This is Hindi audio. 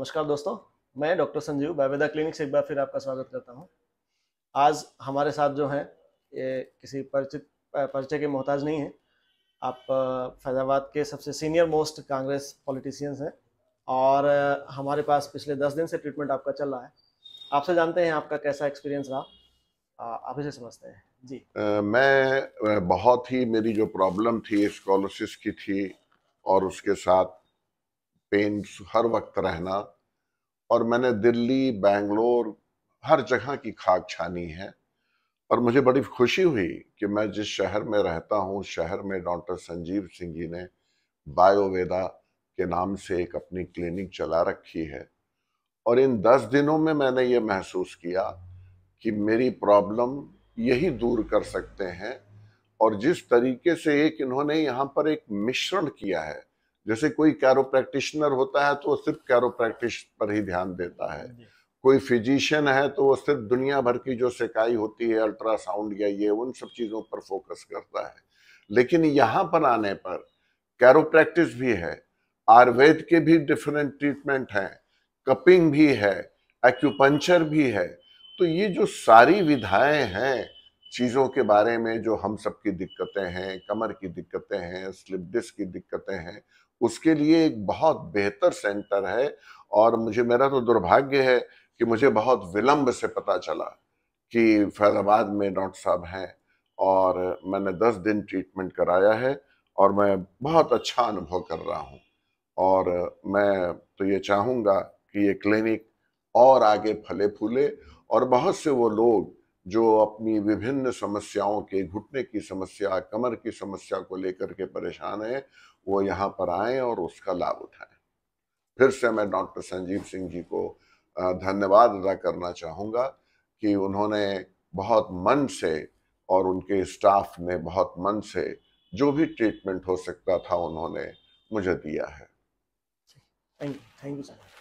नमस्कार दोस्तों मैं डॉक्टर संजीव बावेदा क्लिनिक से एक बार फिर आपका स्वागत करता हूं आज हमारे साथ जो हैं ये किसी परिचित परिचय के मोहताज नहीं हैं आप फैजाबाद के सबसे सीनियर मोस्ट कांग्रेस पॉलिटिशियंस हैं और हमारे पास पिछले दस दिन से ट्रीटमेंट आपका चल रहा है आपसे जानते हैं आपका कैसा एक्सपीरियंस रहा आप इसे समझते हैं जी आ, मैं बहुत ही मेरी जो प्रॉब्लम थी स्कॉलरशिप की थी और उसके साथ पेन हर वक्त रहना और मैंने दिल्ली बेंगलोर हर जगह की खाक छानी है और मुझे बड़ी खुशी हुई कि मैं जिस शहर में रहता हूँ शहर में डॉक्टर संजीव सिंह जी ने बायोवेदा के नाम से एक अपनी क्लिनिक चला रखी है और इन दस दिनों में मैंने ये महसूस किया कि मेरी प्रॉब्लम यही दूर कर सकते हैं और जिस तरीके से एक इन्होंने यहाँ पर एक मिश्रण किया है जैसे कोई कैरो प्रैक्टिशनर होता है तो वो सिर्फ कैरो प्रैक्टिस पर ही ध्यान देता है कोई फिजिशियन है तो वो सिर्फ दुनिया भर की जो सिकाई होती है अल्ट्रासाउंड या ये उन सब चीज़ों पर फोकस करता है लेकिन यहाँ पर आने पर कैरो प्रैक्टिस भी है आयुर्वेद के भी डिफरेंट ट्रीटमेंट हैं कपिंग भी है एक्यूपंचर भी है तो ये जो सारी विधाएं हैं चीज़ों के बारे में जो हम सब की दिक्कतें हैं कमर की दिक्कतें हैं स्लिप डिस्क की दिक्कतें हैं उसके लिए एक बहुत बेहतर सेंटर है और मुझे मेरा तो दुर्भाग्य है कि मुझे बहुत विलंब से पता चला कि फैजाबाद में डॉक्टर साहब हैं और मैंने दस दिन ट्रीटमेंट कराया है और मैं बहुत अच्छा अनुभव कर रहा हूँ और मैं तो ये चाहूँगा कि ये क्लिनिक और आगे फले फूले और बहुत से वो लोग जो अपनी विभिन्न समस्याओं के घुटने की समस्या कमर की समस्या को लेकर के परेशान हैं वो यहाँ पर आए और उसका लाभ उठाएं फिर से मैं डॉक्टर संजीव सिंह जी को धन्यवाद अदा करना चाहूँगा कि उन्होंने बहुत मन से और उनके स्टाफ ने बहुत मन से जो भी ट्रीटमेंट हो सकता था उन्होंने मुझे दिया है thank you thank you sir